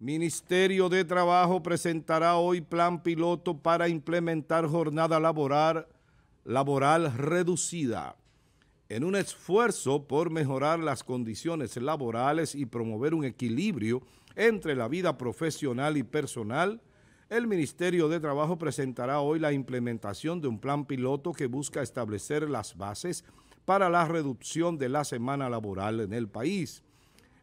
Ministerio de Trabajo presentará hoy plan piloto para implementar jornada laboral, laboral reducida en un esfuerzo por mejorar las condiciones laborales y promover un equilibrio entre la vida profesional y personal, el Ministerio de Trabajo presentará hoy la implementación de un plan piloto que busca establecer las bases para la reducción de la semana laboral en el país.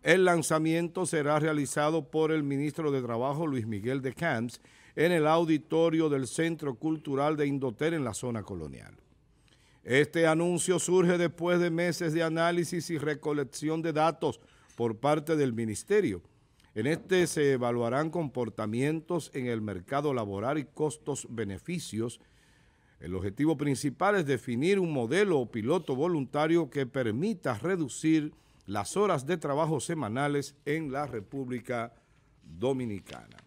El lanzamiento será realizado por el ministro de Trabajo Luis Miguel de Camps en el auditorio del Centro Cultural de Indoter en la zona colonial. Este anuncio surge después de meses de análisis y recolección de datos por parte del ministerio. En este se evaluarán comportamientos en el mercado laboral y costos-beneficios. El objetivo principal es definir un modelo o piloto voluntario que permita reducir las horas de trabajo semanales en la República Dominicana.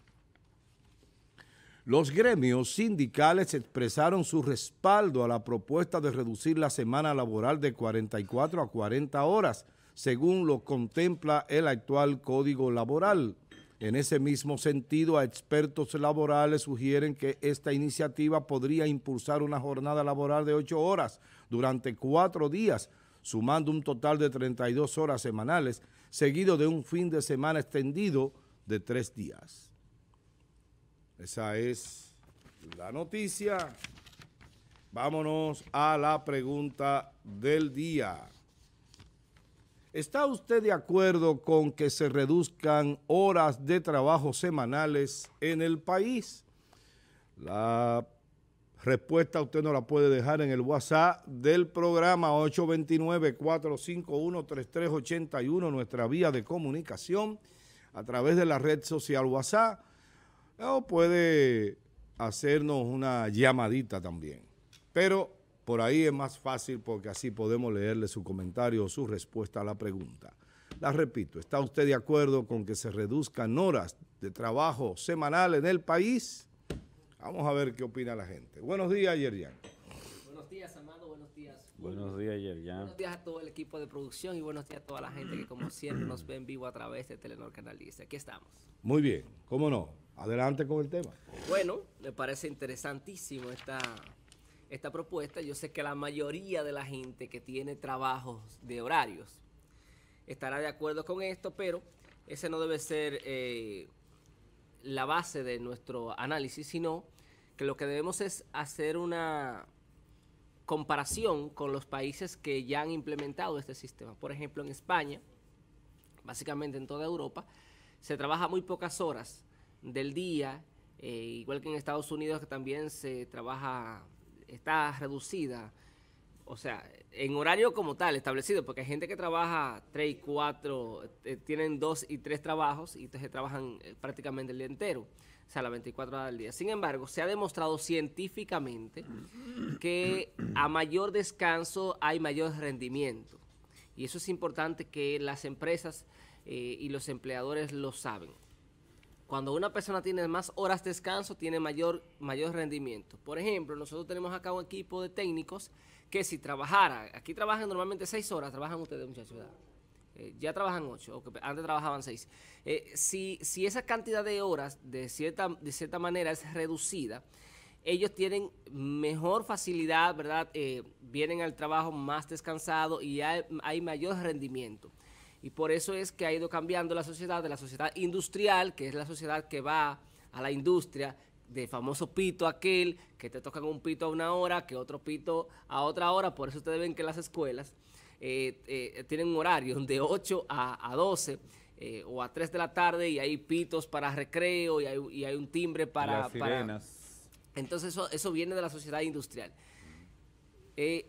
Los gremios sindicales expresaron su respaldo a la propuesta de reducir la semana laboral de 44 a 40 horas, según lo contempla el actual Código Laboral. En ese mismo sentido, expertos laborales sugieren que esta iniciativa podría impulsar una jornada laboral de 8 horas durante cuatro días sumando un total de 32 horas semanales, seguido de un fin de semana extendido de tres días. Esa es la noticia. Vámonos a la pregunta del día. ¿Está usted de acuerdo con que se reduzcan horas de trabajo semanales en el país? La Respuesta usted nos la puede dejar en el WhatsApp del programa 829-451-3381, nuestra vía de comunicación a través de la red social WhatsApp. O puede hacernos una llamadita también. Pero por ahí es más fácil porque así podemos leerle su comentario o su respuesta a la pregunta. La repito, ¿está usted de acuerdo con que se reduzcan horas de trabajo semanal en el país? Vamos a ver qué opina la gente. Buenos días, Yerian. Buenos días, Amado. Buenos días. Buenos días, Yerian. Buenos días a todo el equipo de producción y buenos días a toda la gente que, como siempre, nos ve en vivo a través de Telenor Canal 10. Aquí estamos. Muy bien. ¿Cómo no? Adelante con el tema. Bueno, me parece interesantísimo esta, esta propuesta. Yo sé que la mayoría de la gente que tiene trabajos de horarios estará de acuerdo con esto, pero ese no debe ser eh, la base de nuestro análisis, sino que lo que debemos es hacer una comparación con los países que ya han implementado este sistema. Por ejemplo, en España, básicamente en toda Europa, se trabaja muy pocas horas del día, eh, igual que en Estados Unidos que también se trabaja, está reducida o sea, en horario como tal, establecido, porque hay gente que trabaja tres, y cuatro, eh, tienen dos y tres trabajos y entonces trabajan eh, prácticamente el día entero, o sea, las 24 horas del día. Sin embargo, se ha demostrado científicamente que a mayor descanso hay mayor rendimiento. Y eso es importante que las empresas eh, y los empleadores lo saben. Cuando una persona tiene más horas de descanso, tiene mayor, mayor rendimiento. Por ejemplo, nosotros tenemos acá un equipo de técnicos que si trabajara, aquí trabajan normalmente seis horas, trabajan ustedes muchachos, ¿verdad? Eh, ya trabajan ocho, antes trabajaban seis. Eh, si, esa cantidad de horas de cierta, de cierta manera es reducida, ellos tienen mejor facilidad, ¿verdad? Eh, vienen al trabajo más descansado y hay, hay mayor rendimiento. Y por eso es que ha ido cambiando la sociedad de la sociedad industrial, que es la sociedad que va a la industria, de famoso pito aquel, que te tocan un pito a una hora, que otro pito a otra hora, por eso ustedes ven que las escuelas eh, eh, tienen un horario de 8 a, a 12 eh, o a 3 de la tarde y hay pitos para recreo y hay, y hay un timbre para... Las sirenas. Entonces eso, eso viene de la sociedad industrial.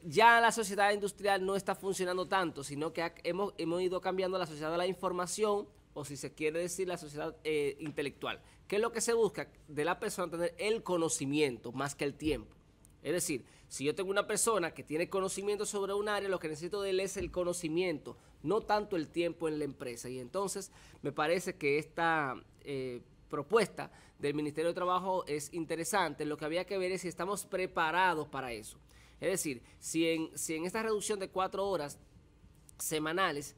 ya la sociedad industrial no está funcionando tanto, sino que hemos, hemos, ido cambiando la sociedad de la información, o si se quiere decir la sociedad eh, intelectual. ¿Qué es lo que se busca? De la persona tener el conocimiento más que el tiempo. Es decir, si yo tengo una persona que tiene conocimiento sobre un área, lo que necesito de él es el conocimiento, no tanto el tiempo en la empresa. Y entonces me parece que esta eh, propuesta del Ministerio de Trabajo es interesante. Lo que había que ver es si estamos preparados para eso. Es decir, si en, si en esta reducción de cuatro horas semanales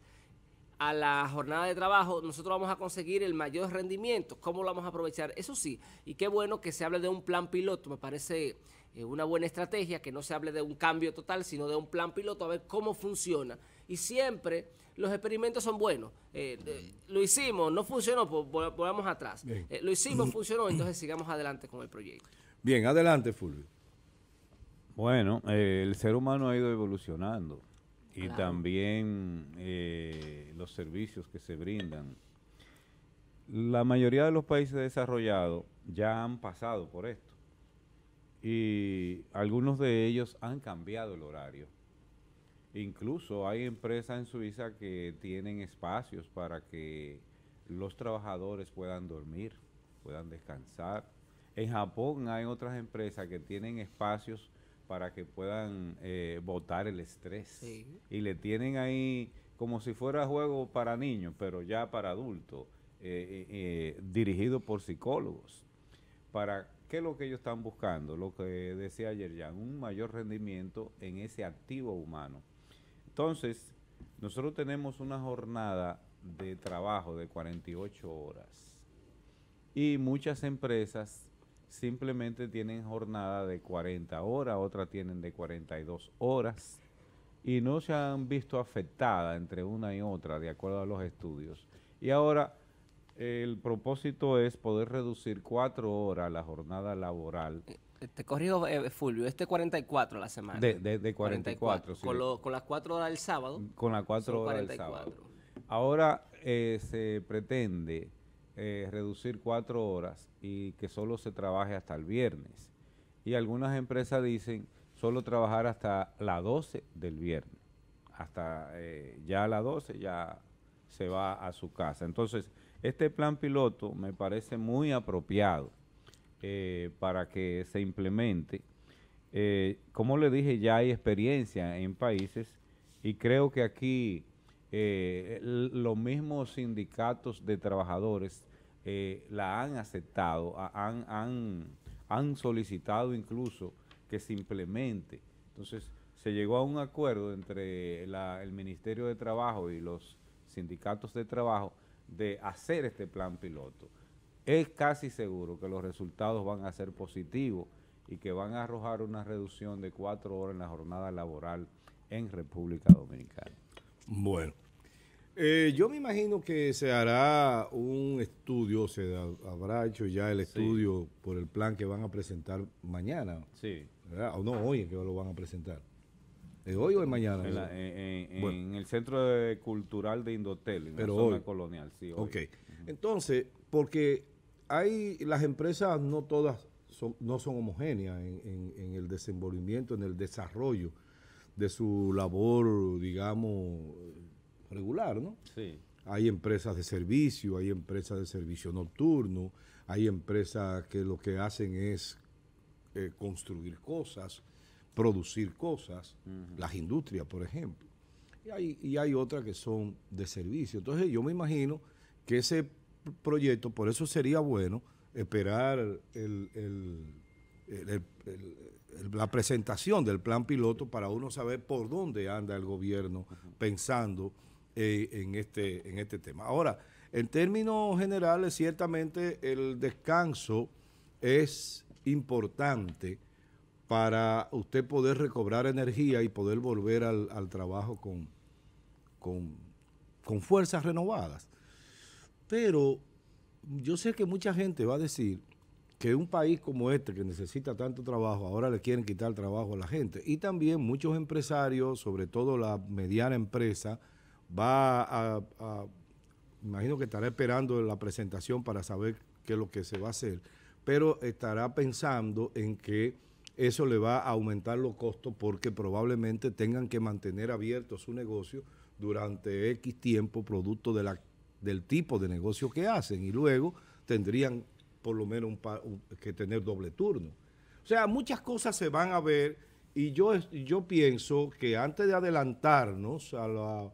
a la jornada de trabajo, nosotros vamos a conseguir el mayor rendimiento. ¿Cómo lo vamos a aprovechar? Eso sí, y qué bueno que se hable de un plan piloto, me parece eh, una buena estrategia, que no se hable de un cambio total, sino de un plan piloto, a ver cómo funciona. Y siempre los experimentos son buenos. Eh, eh, lo hicimos, no funcionó, pues volvamos atrás. lo hicimos, funcionó, entonces sigamos adelante con el proyecto. Bien, adelante, Fulvio. Bueno, el ser humano ha ido evolucionando y también eh, los servicios que se brindan. La mayoría de los países desarrollados ya han pasado por esto y algunos de ellos han cambiado el horario. Incluso hay empresas en Suiza que tienen espacios para que los trabajadores puedan dormir, puedan descansar. En Japón hay otras empresas que tienen espacios para que puedan votar eh, botar el estrés. Y le tienen ahí como si fuera juego para niños, pero ya para adultos, eh, eh, dirigido por psicólogos. Para, ¿Qué es lo que ellos están buscando? Lo que decía ayer ya, un mayor rendimiento en ese activo humano. Entonces, nosotros tenemos una jornada de trabajo de 48 horas y muchas empresas simplemente tienen jornada de 40 horas, otras tienen de 42 horas y no se han visto afectadas entre una y otra de acuerdo a los estudios. Y ahora el propósito es poder reducir cuatro horas la jornada laboral. Este te corrijo, eh, Fulvio, este 44 la semana. De, 44, sí. con, las cuatro horas del sábado. Con las cuatro horas del sábado. Ahora eh, se pretende eh, reducir cuatro horas y que solo se trabaje hasta el viernes. Y algunas empresas dicen solo trabajar hasta las 12 del viernes. Hasta eh, ya a las 12 ya se va a su casa. Entonces, este plan piloto me parece muy apropiado eh, para que se implemente. como le dije, ya hay experiencia en países y creo que aquí eh, los mismos sindicatos de trabajadores eh, la han aceptado, han, solicitado incluso que se implemente. Entonces, se llegó a un acuerdo entre el Ministerio de Trabajo y los sindicatos de trabajo de hacer este plan piloto. Es casi seguro que los resultados van a ser positivos y que van a arrojar una reducción de cuatro horas en la jornada laboral en República Dominicana. Bueno, eh, yo me imagino que se hará un estudio, se habrá hecho ya el estudio por el plan que van a presentar mañana. Sí. O no, hoy que lo van a presentar. ¿Es hoy o es mañana? En, el Centro Cultural de Indotel, en Pero la zona colonial, sí. Ok. Entonces, porque hay las empresas no todas son, no son homogéneas en, en, el desenvolvimiento, en el desarrollo de su labor, digamos, regular, ¿no? Sí. Hay empresas de servicio, hay empresas de servicio nocturno, hay empresas que lo que hacen es eh, construir cosas, producir cosas, las industrias, por ejemplo. Y hay, otras que son de servicio. Entonces yo me imagino que ese proyecto, por eso sería bueno esperar la presentación del plan piloto para uno saber por dónde anda el gobierno pensando en, este, en este tema. Ahora, en términos generales, ciertamente el descanso es importante para usted poder recobrar energía y poder volver al, trabajo con, con, con fuerzas renovadas. Pero yo sé que mucha gente va a decir que un país como este, que necesita tanto trabajo, ahora le quieren quitar trabajo a la gente. Y también muchos empresarios, sobre todo la mediana empresa, va a, imagino que estará esperando la presentación para saber qué es lo que se va a hacer, pero estará pensando en que eso le va a aumentar los costos porque probablemente tengan que mantener abierto su negocio durante X tiempo producto de la, del tipo de negocio que hacen y luego tendrían por lo menos que tener doble turno. O sea, muchas cosas se van a ver y yo, yo pienso que antes de adelantarnos a la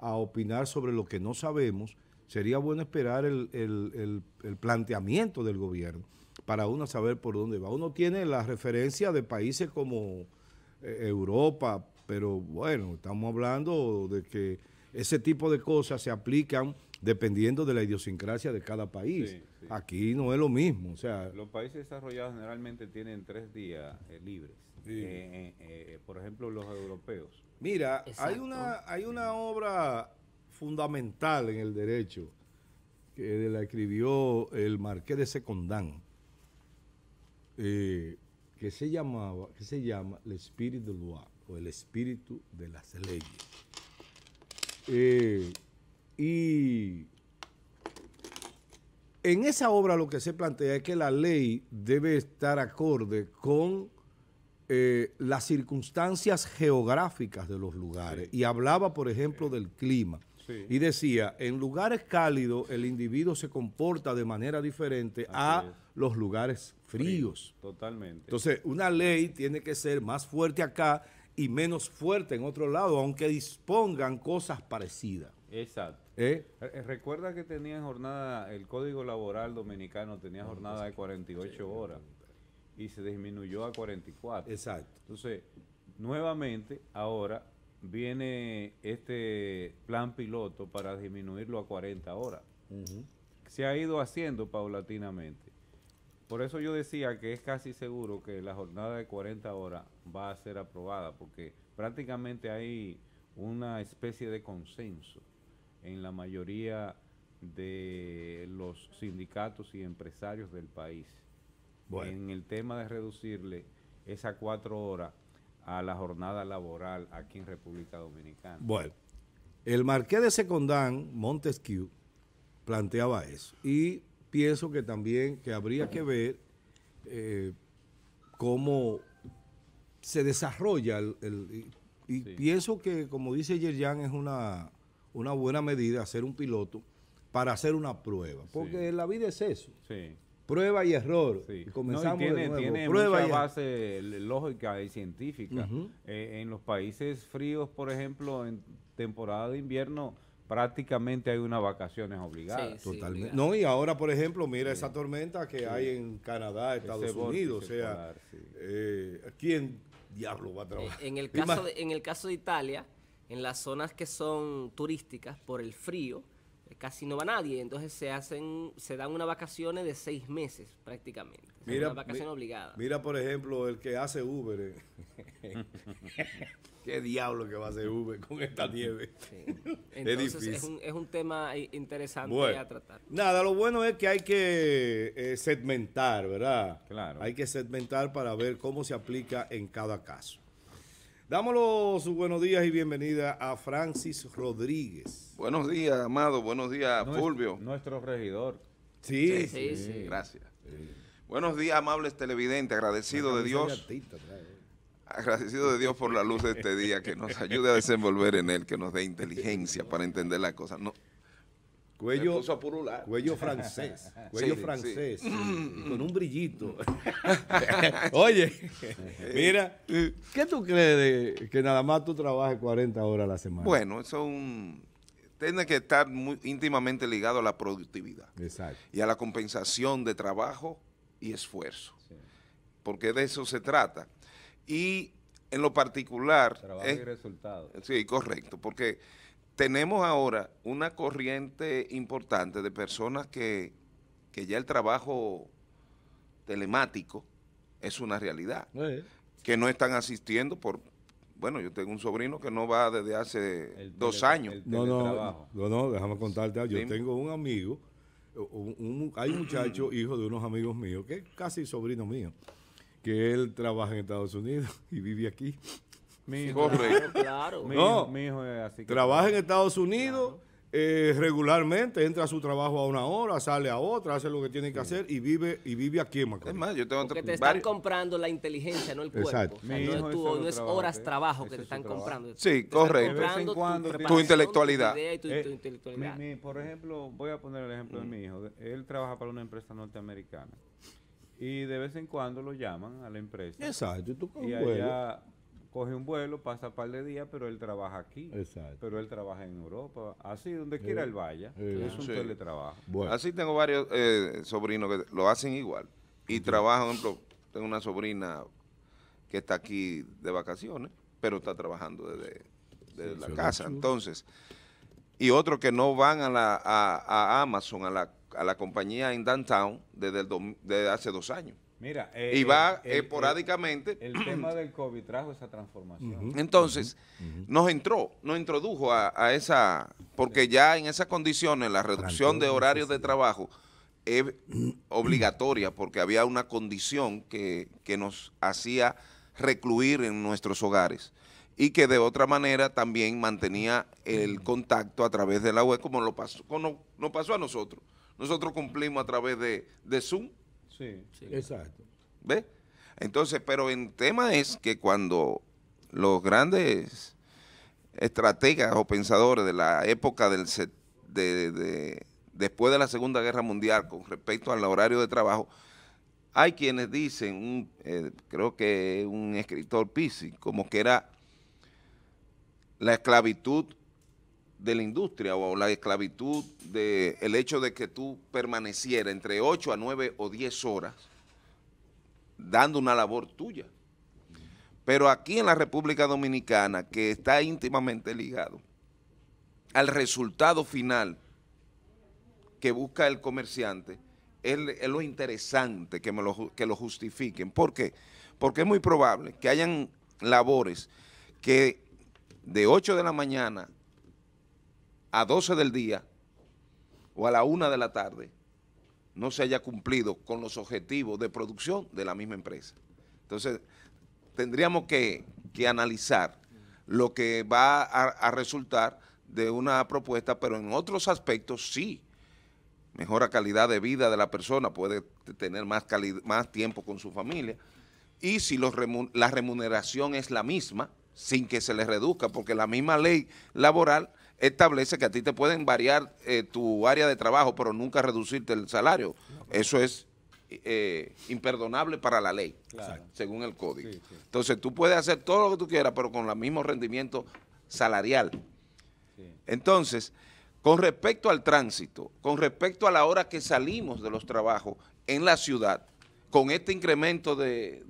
a opinar sobre lo que no sabemos, sería bueno esperar el, el, el, planteamiento del gobierno para uno saber por dónde va. Uno tiene la referencia de países como eh, Europa, pero bueno, estamos hablando de que ese tipo de cosas se aplican dependiendo de la idiosincrasia de cada país. Aquí no es lo mismo. O sea, Los países desarrollados generalmente tienen tres días eh, libres. Eh, por ejemplo, los europeos Mira, hay una, hay una obra fundamental en el derecho que la escribió el marqués de Secondán, eh, que se que se llama el espíritu de o el espíritu de las leyes. Eh, y en esa obra lo que se plantea es que la ley debe estar acorde con eh, las circunstancias geográficas de los lugares. Y hablaba, por ejemplo, del clima. Y decía, en lugares cálidos el individuo se comporta de manera diferente a los lugares fríos. totalmente. Entonces, una ley tiene que ser más fuerte acá y menos fuerte en otro lado, aunque dispongan cosas parecidas. Exacto. ¿Eh? Eh, recuerda que tenía jornada, el Código Laboral Dominicano tenía jornada de 48 horas y se disminuyó a 44. Exacto. Entonces, nuevamente, ahora viene este plan piloto para disminuirlo a 40 horas. Se ha ido haciendo paulatinamente. Por eso yo decía que es casi seguro que la jornada de 40 horas va a ser aprobada, porque prácticamente hay una especie de consenso en la mayoría de los sindicatos y empresarios del país en el tema de reducirle esas cuatro horas a la jornada laboral aquí en República Dominicana. Bueno, el marqués de Secondán, Montesquieu, planteaba eso. Y pienso que también que habría que ver eh, cómo se desarrolla el... y, pienso que, como dice Yerjan, es una, buena medida hacer un piloto para hacer una prueba. Porque la vida es eso. Sí prueba y error. comenzamos tiene, de base lógica y científica. Eh, en los países fríos, por ejemplo, en temporada de invierno prácticamente hay unas vacaciones obligadas. Totalmente. no, y ahora, por ejemplo, mira esa tormenta que hay en Canadá, Estados Unidos. O sea, eh, ¿quién diablo va a trabajar? Eh, en, el caso en el caso de Italia, en las zonas que son turísticas por el frío, casi no va nadie, entonces se hacen, se dan unas vacaciones de seis meses prácticamente. una vacación obligada. Mira, por ejemplo, el que hace Uber. Eh. Qué diablo que va a hacer Uber con esta nieve. es un, tema interesante a tratar. Nada, lo bueno es que hay que eh, segmentar, ¿verdad? Claro. Hay que segmentar para ver cómo se aplica en cada caso. Damos los buenos días y bienvenida a Francis Rodríguez. Buenos días, Amado. Buenos días, Fulvio. Nuestro regidor. Sí, sí, sí. Gracias. Buenos días, amables televidentes. Agradecido de Dios. ¿eh? agradecido de Dios por la luz de este día, que nos ayude a desenvolver en él, que nos dé inteligencia para entender las cosas. No, Cuello, cuello francés, cuello francés, con un brillito. Oye, mira, ¿qué tú crees de que nada más tú trabajes 40 horas a la semana? Bueno, eso tiene que estar muy íntimamente ligado a la productividad Exacto. y a la compensación de trabajo y esfuerzo, porque de eso se trata. Y en lo particular... Trabajo y eh, resultados. Sí, correcto, porque tenemos ahora una corriente importante de personas que, ya el trabajo telemático es una realidad, que no están asistiendo por... Bueno, yo tengo un sobrino que no va desde hace dos años. No, no, no, no, déjame contarte. Yo tengo un amigo, hay un muchacho, hijo de unos amigos míos, que es casi sobrino mío, que él trabaja en Estados Unidos y vive aquí mi hijo, no, mi hijo es así. trabaja en Estados Unidos eh, regularmente, entra a su trabajo a una hora, sale a otra, hace lo que tiene que hacer y vive y vive aquí en Macorís. Es más, yo tengo Porque te están comprando la inteligencia, no el cuerpo. Exacto. no, es horas ¿eh? trabajo que te están comprando. Sí, correcto. tu, intelectualidad. Eh, por ejemplo, voy a poner el ejemplo de mi hijo. Él trabaja para una empresa norteamericana y de vez en cuando lo llaman a la empresa. Exacto. Y, tú y allá coge un vuelo, pasa un par de días, pero él trabaja aquí. Pero él trabaja en Europa, así, donde quiera eh, él vaya. Eh. es un teletrabajo. Así tengo varios eh, sobrinos que lo hacen igual. Y por ejemplo, tengo una sobrina que está aquí de vacaciones, pero está trabajando desde, la casa. Entonces, y otros que no van a, la, a, Amazon, a la, a la compañía en Downtown, desde, desde hace dos años. Eh, y va esporádicamente. El, tema del COVID trajo esa transformación. Entonces, nos entró, nos introdujo a, esa, porque ya en esas condiciones la reducción de horarios de trabajo es obligatoria, porque había una condición que, nos hacía recluir en nuestros hogares y que de otra manera también mantenía el contacto a través de la web, como lo pasó, nos pasó a nosotros. Nosotros cumplimos a través de Zoom Sí, exacto. ¿Ves? Entonces, pero el tema es que cuando los grandes estrategas o pensadores de la época del de, de, después de la Segunda Guerra Mundial con respecto al horario de trabajo, hay quienes dicen, eh, creo que un escritor Pisi, como que era la esclavitud de la industria o la esclavitud de el hecho de que tú permaneciera entre 8 a 9 o 10 horas dando una labor tuya. Pero aquí en la República Dominicana, que está íntimamente ligado al resultado final que busca el comerciante, es, lo interesante que, me lo, que lo justifiquen. ¿Por qué? Porque es muy probable que hayan labores que de 8 de la mañana a 12 del día o a la 1 de la tarde no se haya cumplido con los objetivos de producción de la misma empresa. Entonces, tendríamos que, analizar lo que va a, resultar de una propuesta, pero en otros aspectos sí, mejora calidad de vida de la persona, puede tener más, más tiempo con su familia, y si los la remuneración es la misma, sin que se le reduzca, porque la misma ley laboral establece que a ti te pueden variar eh, tu área de trabajo, pero nunca reducirte el salario. Eso es eh, imperdonable para la ley, según el código. Entonces tú puedes hacer todo lo que tú quieras, pero con el mismo rendimiento salarial. Entonces, con respecto al tránsito, con respecto a la hora que salimos de los trabajos en la ciudad, con este incremento de,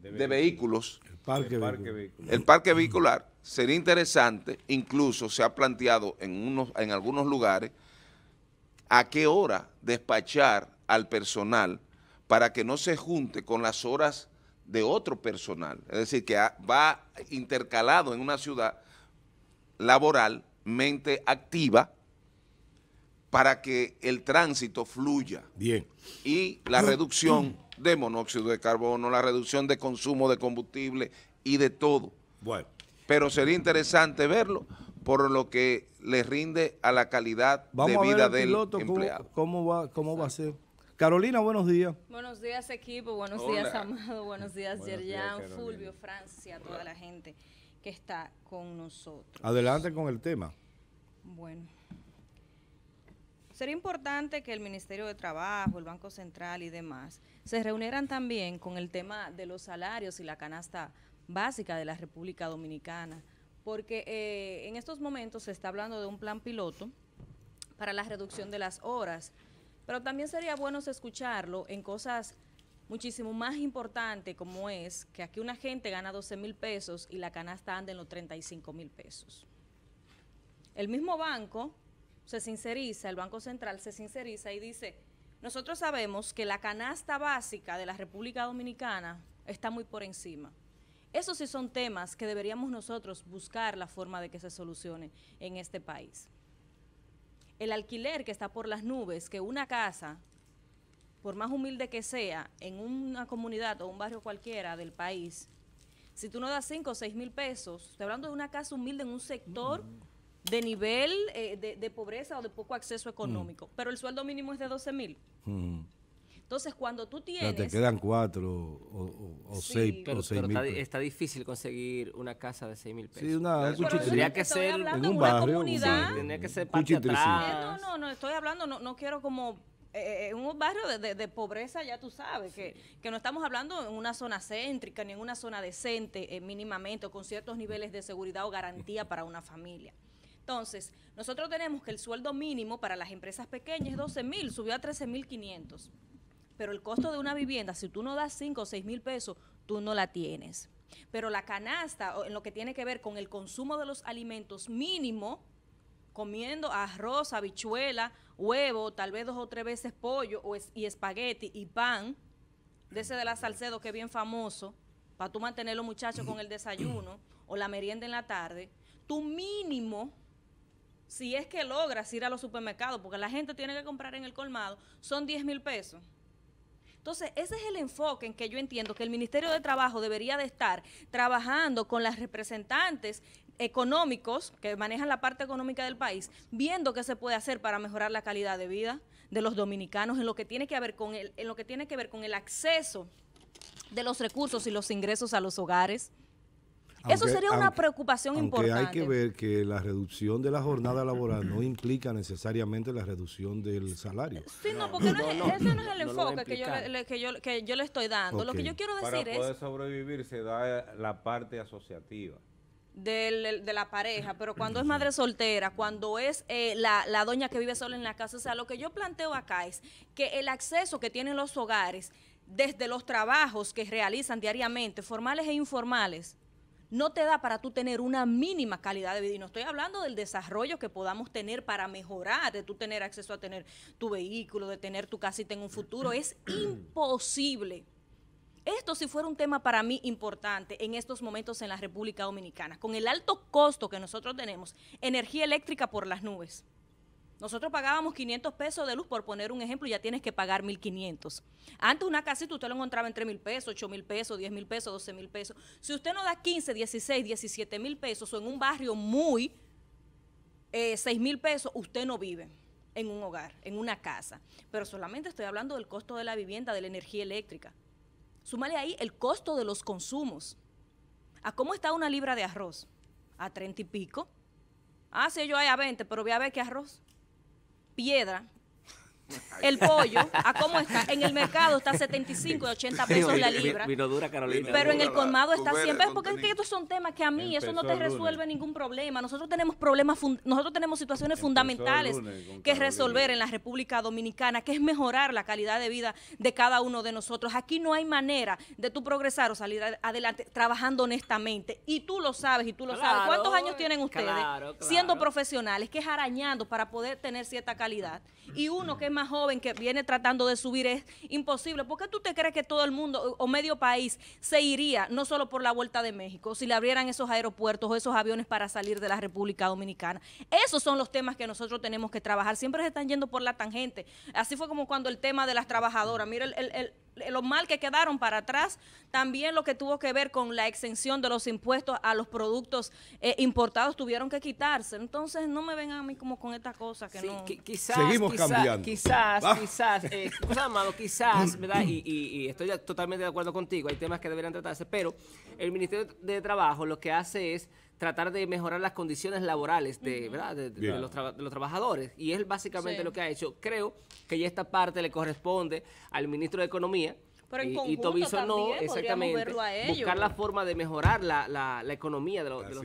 vehículos, el parque, el parque vehicular sería interesante, incluso se ha planteado en, unos, en algunos lugares, a qué hora despachar al personal para que no se junte con las horas de otro personal. Es decir, que va intercalado en una ciudad laboralmente activa para que el tránsito fluya. Bien. Y la reducción de monóxido de carbono, la reducción de consumo de combustible y de todo. Bueno pero sería interesante verlo por lo que le rinde a la calidad de vida del piloto, empleado. Cómo, va, cómo va a ser? Carolina, buenos días. Buenos días, equipo. Buenos días, Amado. Buenos días, Fulvio, Francia, toda la gente que está con nosotros. Adelante con el tema. Bueno. Sería importante que el Ministerio de Trabajo, el Banco Central y demás se reunieran también con el tema de los salarios y la canasta básica de la República Dominicana, porque eh, en estos momentos se está hablando de un plan piloto para la reducción de las horas, pero también sería bueno escucharlo en cosas muchísimo más importantes como es que aquí una gente gana 12 mil pesos y la canasta anda en los 35 mil pesos. El mismo banco se sinceriza, el Banco Central se sinceriza y dice, nosotros sabemos que la canasta básica de la República Dominicana está muy por encima. Esos sí son temas que deberíamos nosotros buscar la forma de que se solucione en este país. El alquiler que está por las nubes, que una casa, por más humilde que sea, en una comunidad o un barrio cualquiera del país, si tú no das 5 o 6 mil pesos, estoy hablando de una casa humilde en un sector de nivel eh, de, pobreza o de poco acceso económico, mm. pero el sueldo mínimo es de 12 mil. Mm. Entonces, cuando tú tienes... te quedan cuatro o, seis, pero, está, difícil conseguir una casa de seis mil pesos. Sí, una Tendría que ser en un comunidad. que ser parte atrás. Eh, no, no, no, estoy hablando, no, quiero como eh, eh, En un barrio de, pobreza, ya tú sabes, que, no estamos hablando en una zona céntrica ni en una zona decente mínimamente con ciertos niveles de seguridad o garantía para una familia. Entonces, nosotros tenemos que el sueldo mínimo para las empresas pequeñas es 12 mil, subió a 13 mil 500 pero el costo de una vivienda, si tú no das 5 o 6 mil pesos, tú no la tienes. Pero la canasta, en lo que tiene que ver con el consumo de los alimentos mínimo, comiendo arroz, habichuela, huevo, tal vez dos o tres veces pollo y espagueti y pan, de ese de la Salcedo que es bien famoso, para tú mantener los muchachos con el desayuno o la merienda en la tarde, tu mínimo, si es que logras ir a los supermercados, porque la gente tiene que comprar en el colmado, son 10 mil pesos. Entonces, ese es el enfoque en que yo entiendo que el Ministerio de Trabajo debería de estar trabajando con las representantes económicos que manejan la parte económica del país, viendo qué se puede hacer para mejorar la calidad de vida de los dominicanos en lo que tiene que ver con el, en lo que tiene que ver con el acceso de los recursos y los ingresos a los hogares. Eso sería una preocupación aunque importante. Hay que ver que la reducción de la jornada laboral no implica necesariamente la reducción del salario. Sí, no, porque ese no es el enfoque que yo le, que yo, le estoy dando. Lo que yo quiero decir es... Para poder sobrevivir se da la parte asociativa. de la pareja, pero cuando es madre soltera, cuando es eh, la, la doña que vive sola en la casa, o sea, lo que yo planteo acá es que el acceso que tienen los hogares desde los trabajos que realizan diariamente, formales e informales, no te da para tú tener una mínima calidad de vida. Y no estoy hablando del desarrollo que podamos tener para mejorar, de tú tener acceso a tener tu vehículo, de tener tu casita en un futuro. Es imposible. Esto si fuera un tema para mí importante en estos momentos en la República Dominicana, con el alto costo que nosotros tenemos, energía eléctrica por las nubes. Nosotros pagábamos 500 pesos de luz, por poner un ejemplo, ya tienes que pagar 1.500. Antes una casita usted lo encontraba entre mil pesos, mil pesos, mil pesos, mil pesos. Si usted no da 15, 16, 17 mil pesos o en un barrio muy eh, mil pesos, usted no vive en un hogar, en una casa. Pero solamente estoy hablando del costo de la vivienda, de la energía eléctrica. Súmale ahí el costo de los consumos. ¿A cómo está una libra de arroz? A 30 y pico. Ah, sí, yo hay a 20, pero voy a ver qué arroz piedra el pollo, a cómo está. En el mercado está 75 y 80 pesos la libra. Pero en el colmado está 100 pesos. Porque estos son temas que a mí eso no te resuelve ningún problema. Nosotros tenemos problemas, nosotros tenemos situaciones fundamentales que resolver en la República Dominicana, que es mejorar la calidad de vida de cada uno de nosotros. Aquí no hay manera de tú progresar o salir adelante trabajando honestamente. Y tú lo sabes y tú lo sabes. ¿Cuántos años tienen ustedes siendo profesionales, que es arañando para poder tener cierta calidad? Y uno que es más joven que viene tratando de subir es imposible. ¿Por qué tú te crees que todo el mundo o medio país se iría, no solo por la vuelta de México, si le abrieran esos aeropuertos o esos aviones para salir de la República Dominicana? Esos son los temas que nosotros tenemos que trabajar. Siempre se están yendo por la tangente. Así fue como cuando el tema de las trabajadoras, mira el lo mal que quedaron para atrás, también lo que tuvo que ver con la exención de los impuestos a los productos eh, importados tuvieron que quitarse. Entonces, no me vengan a mí como con esta cosa que no... quizás, quizás, Quizás, quizás, quizás, ¿verdad? Y, y, y estoy totalmente de acuerdo contigo, hay temas que deberían tratarse, pero el Ministerio de Trabajo lo que hace es tratar de mejorar las condiciones laborales de, de, los trabajadores. Y es básicamente lo que ha hecho. Creo que ya esta parte le corresponde al ministro de Economía. Pero y, y no, exactamente. Buscar la forma de mejorar la, la, economía de, los...